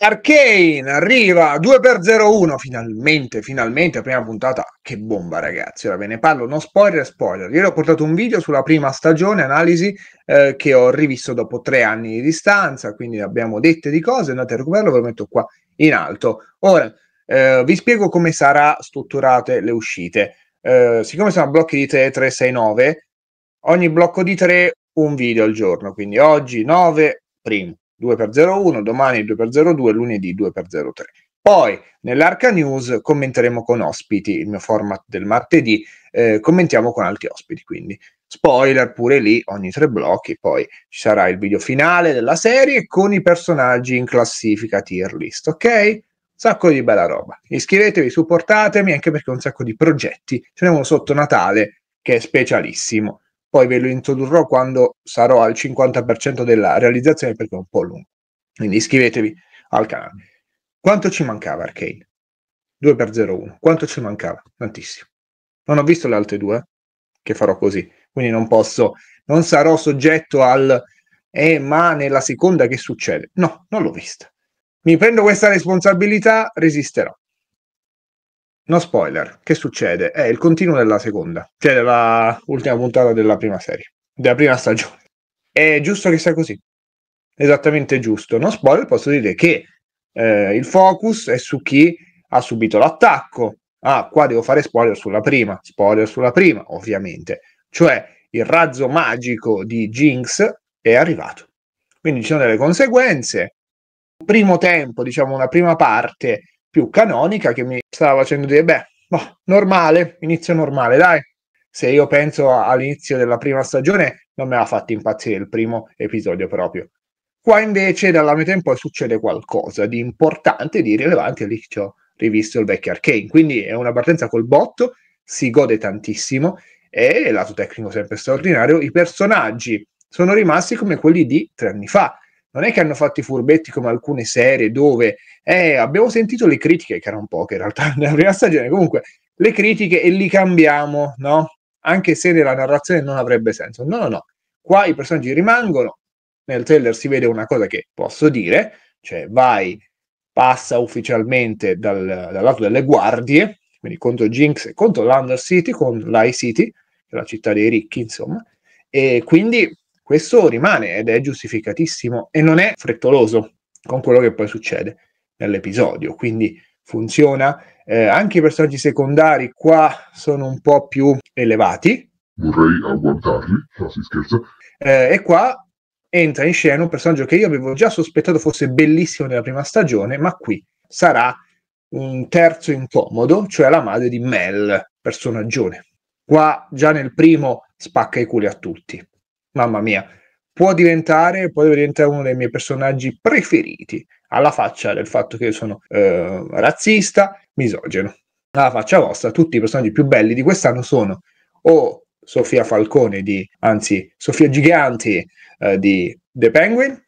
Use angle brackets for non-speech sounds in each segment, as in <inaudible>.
Arcane arriva 2 per 01 finalmente, finalmente, prima puntata, che bomba ragazzi, ora ve ne parlo, no spoiler, spoiler, ieri ho portato un video sulla prima stagione, analisi, eh, che ho rivisto dopo tre anni di distanza, quindi abbiamo dette di cose, andate a recuperarlo, ve lo metto qua in alto. Ora, eh, vi spiego come sarà strutturate le uscite, eh, siccome sono blocchi di 3, 3, 6, 9, ogni blocco di 3 un video al giorno, quindi oggi 9, primo 2x01, domani 2x02, lunedì 2x03. Poi nell'Arca News commenteremo con ospiti, il mio format del martedì, eh, commentiamo con altri ospiti, quindi spoiler pure lì ogni tre blocchi, poi ci sarà il video finale della serie con i personaggi in classifica tier list, ok? Sacco di bella roba. Iscrivetevi, supportatemi anche perché ho un sacco di progetti, ce n'è uno sotto Natale che è specialissimo poi ve lo introdurrò quando sarò al 50% della realizzazione perché è un po' lungo. Quindi iscrivetevi al canale. Quanto ci mancava Arcane? 2x01. Quanto ci mancava? Tantissimo. Non ho visto le altre due, che farò così, quindi non posso, non sarò soggetto al eh, ma nella seconda che succede? No, non l'ho vista. Mi prendo questa responsabilità, resisterò. No spoiler, che succede? È il continuo della seconda, cioè della ultima puntata della prima serie, della prima stagione. È giusto che sia così, esattamente giusto. No spoiler, posso dire che eh, il focus è su chi ha subito l'attacco. Ah, qua devo fare spoiler sulla prima, spoiler sulla prima, ovviamente. Cioè, il razzo magico di Jinx è arrivato. Quindi ci sono delle conseguenze. primo tempo, diciamo una prima parte più canonica che mi stava facendo dire, beh, boh, normale, inizio normale, dai. Se io penso all'inizio della prima stagione, non mi ha fatto impazzire il primo episodio proprio. Qua invece, dalla metà in poi, succede qualcosa di importante, di rilevante, lì ci ho rivisto il vecchio Arcane. Quindi è una partenza col botto, si gode tantissimo, e lato tecnico sempre straordinario, i personaggi sono rimasti come quelli di tre anni fa non è che hanno fatto i furbetti come alcune serie dove eh, abbiamo sentito le critiche, che era un po' che in realtà <laughs> nella prima stagione, comunque le critiche e li cambiamo, no? Anche se nella narrazione non avrebbe senso. No, no, no. Qua i personaggi rimangono, nel trailer si vede una cosa che posso dire, cioè vai, passa ufficialmente dal, dal lato delle guardie, quindi contro Jinx e contro l'Under City, con l'I City, la città dei ricchi, insomma, e quindi questo rimane ed è giustificatissimo e non è frettoloso con quello che poi succede nell'episodio. Quindi funziona. Eh, anche i personaggi secondari qua sono un po' più elevati. Vorrei agguantarli, no si scherza. Eh, e qua entra in scena un personaggio che io avevo già sospettato fosse bellissimo nella prima stagione, ma qui sarà un terzo incomodo, cioè la madre di Mel, personaggione. Qua già nel primo spacca i culi a tutti mamma mia, può diventare, può diventare uno dei miei personaggi preferiti, alla faccia del fatto che io sono eh, razzista, misogeno. Alla faccia vostra, tutti i personaggi più belli di quest'anno sono o Sofia Falcone di, anzi, Sofia Giganti eh, di The Penguin,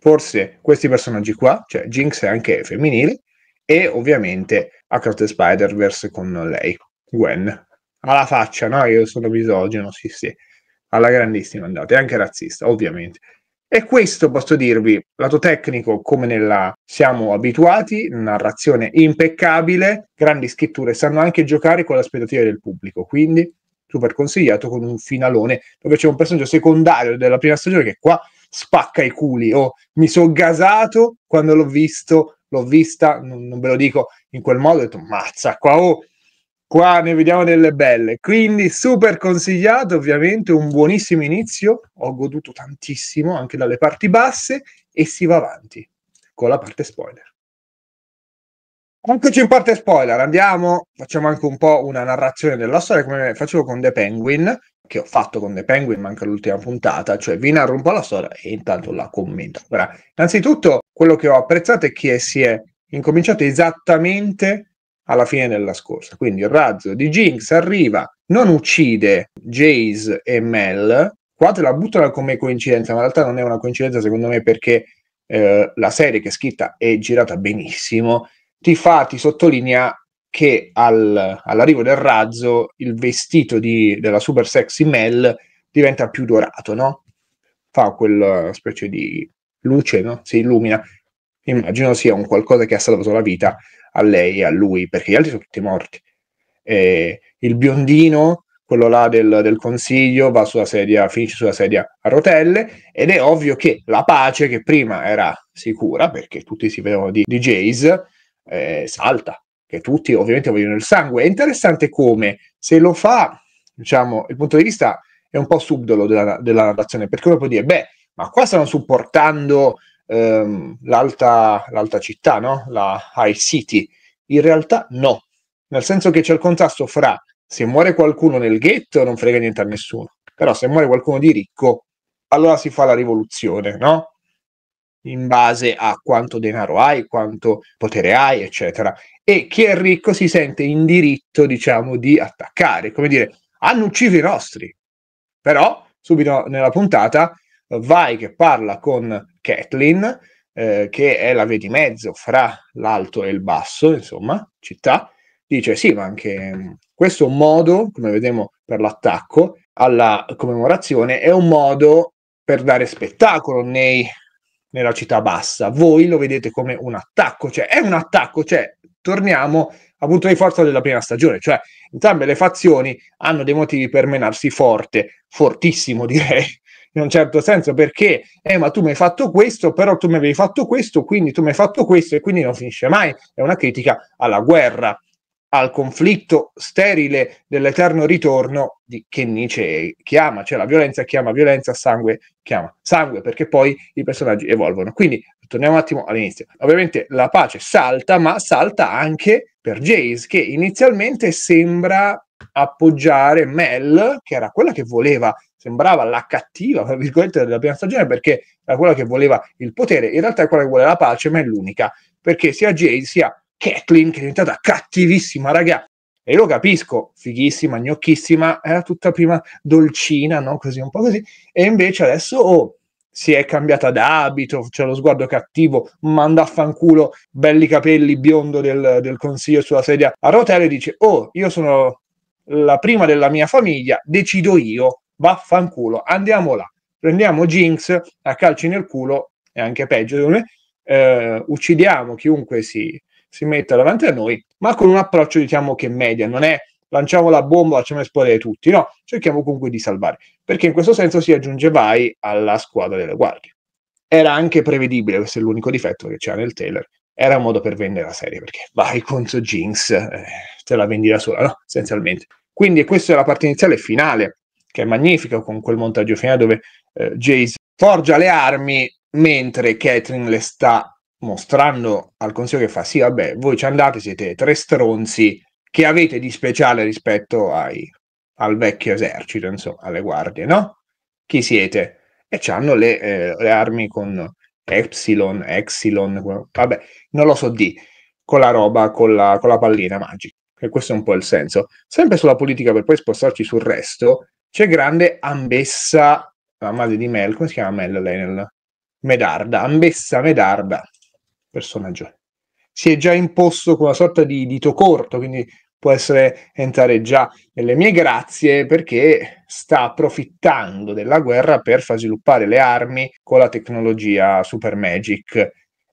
forse questi personaggi qua, cioè Jinx è anche femminile, e ovviamente Across the Spider-Verse con lei, Gwen. Alla faccia, no? Io sono misogeno, sì sì alla grandissima andate, anche razzista, ovviamente. E questo posso dirvi, lato tecnico, come nella siamo abituati, narrazione impeccabile, grandi scritture, sanno anche giocare con le aspettative del pubblico, quindi super consigliato con un finalone dove c'è un personaggio secondario della prima stagione che qua spacca i culi o oh, mi sono gasato quando l'ho visto, l'ho vista, non, non, ve lo dico in quel modo, ho detto mazza qua oh, Qua ne vediamo delle belle. Quindi super consigliato, ovviamente, un buonissimo inizio. Ho goduto tantissimo anche dalle parti basse e si va avanti con la parte spoiler. Eccoci in parte spoiler, andiamo, facciamo anche un po' una narrazione della storia come facevo con The Penguin, che ho fatto con The Penguin, manca l'ultima puntata, cioè vi narro un po' la storia e intanto la commento. Ora, innanzitutto quello che ho apprezzato è che si è incominciato esattamente alla fine della scorsa. Quindi il razzo di Jinx arriva, non uccide Jace e Mel, qua te la buttano come coincidenza, ma in realtà non è una coincidenza secondo me perché eh, la serie che è scritta è girata benissimo, ti fa, ti sottolinea che al, all'arrivo del razzo il vestito di, della super sexy Mel diventa più dorato, no? Fa quella specie di luce, no? Si illumina immagino sia un qualcosa che ha salvato la vita a lei e a lui, perché gli altri sono tutti morti. E il biondino, quello là del, del consiglio, va sulla sedia, finisce sulla sedia a rotelle ed è ovvio che la pace, che prima era sicura, perché tutti si vedevano di, di Jace, eh, salta, che tutti ovviamente vogliono il sangue. È interessante come se lo fa, diciamo, il punto di vista è un po' subdolo della, della narrazione, perché uno può dire, beh, ma qua stanno supportando ehm, l'alta, l'alta città, no? la high city. In realtà no, nel senso che c'è il contrasto fra se muore qualcuno nel ghetto non frega niente a nessuno, però se muore qualcuno di ricco allora si fa la rivoluzione, no? In base a quanto denaro hai, quanto potere hai, eccetera. E chi è ricco si sente in diritto, diciamo, di attaccare, come dire, hanno ucciso i nostri. Però, subito nella puntata, vai che parla con Kathleen, eh, che è la via di mezzo fra l'alto e il basso, insomma, città, dice sì, ma anche mm, questo modo, come vediamo per l'attacco alla commemorazione, è un modo per dare spettacolo nei, nella città bassa. Voi lo vedete come un attacco, cioè è un attacco, cioè torniamo al punto di forza della prima stagione, cioè entrambe le fazioni hanno dei motivi per menarsi forte, fortissimo <laughs> direi, in un certo senso perché, eh, ma tu mi hai fatto questo, però tu mi avevi fatto questo, quindi tu mi hai fatto questo e quindi non finisce mai. È una critica alla guerra, al conflitto sterile dell'eterno ritorno di, che Nietzsche chiama, cioè la violenza chiama violenza, sangue chiama sangue, perché poi i personaggi evolvono. Quindi torniamo un attimo all'inizio. Ovviamente la pace salta, ma salta anche per Jace, che inizialmente sembra appoggiare Mel, che era quella che voleva, sembrava la cattiva, tra virgolette, della prima stagione, perché era quella che voleva il potere, in realtà è quella che vuole la pace, ma è l'unica, perché sia Jay sia Kathleen, che è diventata cattivissima, raga, e lo capisco, fighissima, gnocchissima, era tutta prima dolcina, no? Così, un po' così, e invece adesso... Oh, si è cambiata d'abito, c'è lo sguardo cattivo, manda a fanculo belli capelli biondo del, del consiglio sulla sedia a rotelle e dice oh io sono la prima della mia famiglia, decido io, vaffanculo, andiamo là, prendiamo Jinx a calci nel culo, è anche peggio eh, uccidiamo chiunque si, si metta davanti a noi, ma con un approccio diciamo che media, non è lanciamo la bomba, facciamo esplodere tutti, no, cerchiamo comunque di salvare, perché in questo senso si aggiunge Vai alla squadra delle guardie. Era anche prevedibile, questo è l'unico difetto che c'era nel trailer, era un modo per vendere la serie perché vai contro Jinx, eh, te la vendi da sola, no? Essenzialmente. Quindi questa è la parte iniziale e finale, che è magnifica con quel montaggio finale dove eh, Jace forgia le armi mentre Catherine le sta mostrando al consiglio che fa sì, vabbè, voi ci andate, siete tre stronzi che avete di speciale rispetto ai, al vecchio esercito, insomma, alle guardie, no? Chi siete? E hanno le, eh, le armi con Epsilon, Epsilon, vabbè, non lo so di, con la roba, con la, con la pallina magica. E questo è un po' il senso. Sempre sulla politica, per poi spostarci sul resto, c'è grande ambessa, la madre di Mel, come si chiama Mel lei nel... Medarda, ambessa Medarda, personaggio. Si è già imposto con una sorta di dito corto, quindi può essere entrare già nelle mie grazie perché sta approfittando della guerra per far sviluppare le armi con la tecnologia Super Magic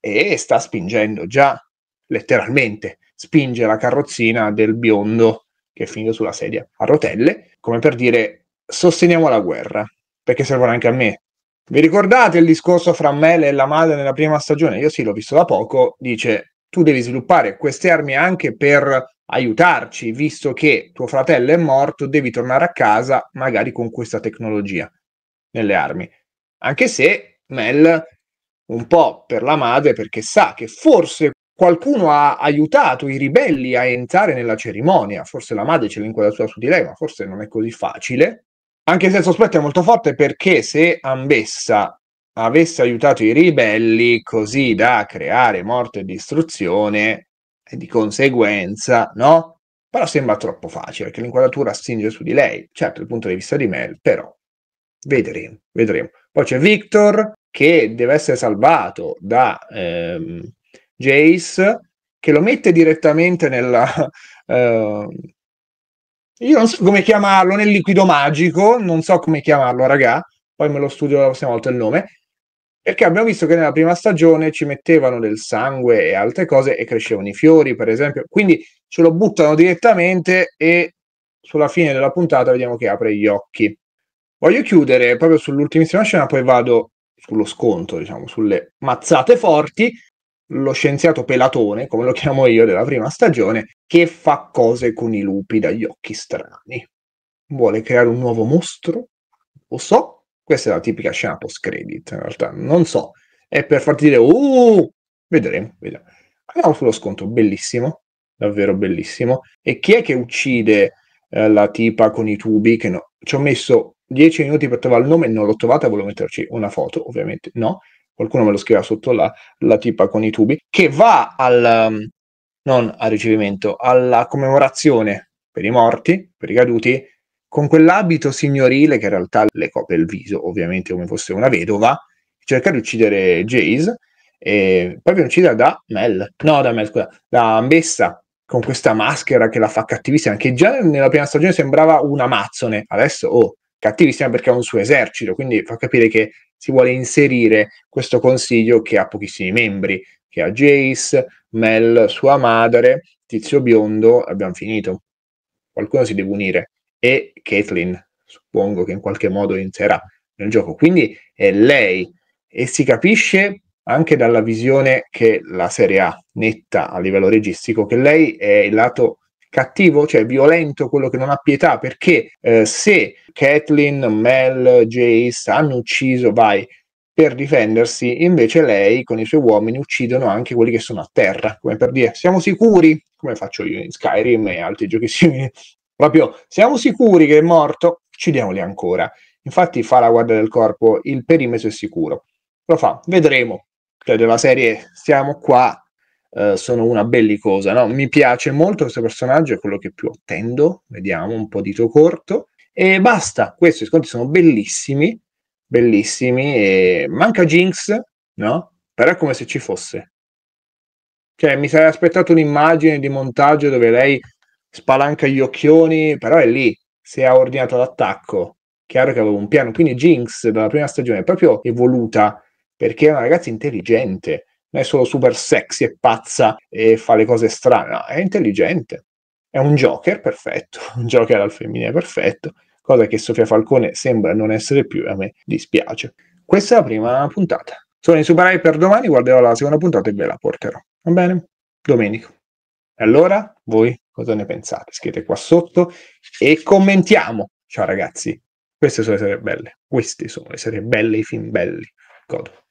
e sta spingendo già letteralmente spinge la carrozzina del biondo che è finito sulla sedia a rotelle come per dire sosteniamo la guerra perché servono anche a me vi ricordate il discorso fra Mele e la madre nella prima stagione? Io sì, l'ho visto da poco. Dice: tu devi sviluppare queste armi anche per aiutarci, visto che tuo fratello è morto, devi tornare a casa magari con questa tecnologia nelle armi. Anche se Mel, un po' per la madre, perché sa che forse qualcuno ha aiutato i ribelli a entrare nella cerimonia, forse la madre ce l'ha inquadratura su di lei, ma forse non è così facile. Anche se il sospetto è molto forte perché se Ambessa avesse aiutato i ribelli così da creare morte e distruzione e di conseguenza, no? Però sembra troppo facile perché l'inquadratura stringe su di lei, certo dal punto di vista di Mel, però vedremo, vedremo. Poi c'è Victor che deve essere salvato da ehm, Jace che lo mette direttamente nella... <laughs> Eh, io non so come chiamarlo, nel liquido magico, non so come chiamarlo, raga, poi me lo studio la prossima volta il nome, perché abbiamo visto che nella prima stagione ci mettevano del sangue e altre cose e crescevano i fiori, per esempio. Quindi ce lo buttano direttamente e sulla fine della puntata vediamo che apre gli occhi. Voglio chiudere proprio sull'ultimissima scena, poi vado sullo sconto, diciamo, sulle mazzate forti. Lo scienziato pelatone, come lo chiamo io, della prima stagione, che fa cose con i lupi dagli occhi strani. Vuole creare un nuovo mostro? Lo so, questa è la tipica scena post credit, in realtà, non so. È per farti dire, uh, vedremo, vedremo. Andiamo sullo scontro, bellissimo, davvero bellissimo. E chi è che uccide eh, la tipa con i tubi? Che no, ci ho messo 10 minuti per trovare il nome, non l'ho trovata, volevo metterci una foto, ovviamente no. Qualcuno me lo scriveva sotto là, la tipa con i tubi, che va al, um, non al ricevimento, alla commemorazione per i morti, per i caduti, con quell'abito signorile che in realtà le copre il viso, ovviamente come fosse una vedova, cerca di uccidere Jace e poi viene uccisa da Mel, no da Mel, scusa, da Ambessa con questa maschera che la fa cattivissima, che già nella prima stagione sembrava un amazzone, adesso oh, cattivissima perché ha un suo esercito, quindi fa capire che si vuole inserire questo consiglio che ha pochissimi membri, che ha Jace, Mel, sua madre, Tizio Biondo, abbiamo finito. Qualcuno si deve unire e Caitlyn, suppongo che in qualche modo entrerà nel gioco. Quindi è lei e si capisce anche dalla visione che la Serie ha netta a livello registico, che lei è il lato cattivo, cioè violento, quello che non ha pietà, perché eh, se Kathleen, Mel, Jace hanno ucciso, vai, per difendersi, invece lei con i suoi uomini uccidono anche quelli che sono a terra, come per dire siamo sicuri, come faccio io in Skyrim e altri giochi simili, Proprio siamo sicuri che è morto, uccidiamoli ancora. Infatti fa la guardia del corpo, il perimetro è sicuro. Lo fa, vedremo. Cioè della serie siamo qua, eh, sono una bellicosa, no? Mi piace molto questo personaggio, è quello che più attendo. Vediamo, un po' dito corto. E basta, questi sconti sono bellissimi, bellissimi. E manca Jinx, no? Però è come se ci fosse. Cioè mi sarei aspettato un'immagine di montaggio dove lei spalanca gli occhioni, però è lì, se ha ordinato l'attacco, chiaro che aveva un piano, quindi Jinx dalla prima stagione è proprio evoluta, perché è una ragazza intelligente, non è solo super sexy e pazza e fa le cose strane, no, è intelligente, è un Joker perfetto, <laughs> un Joker al femminile perfetto, cosa che Sofia Falcone sembra non essere più e a me dispiace. Questa è la prima puntata. Sono in Super High per domani, guarderò la seconda puntata e ve la porterò. Va bene? Domenico. E allora, voi Cosa ne pensate? Scrivete qua sotto e commentiamo. Ciao ragazzi, queste sono le serie belle. Questi sono le serie belle, i film belli. Godo.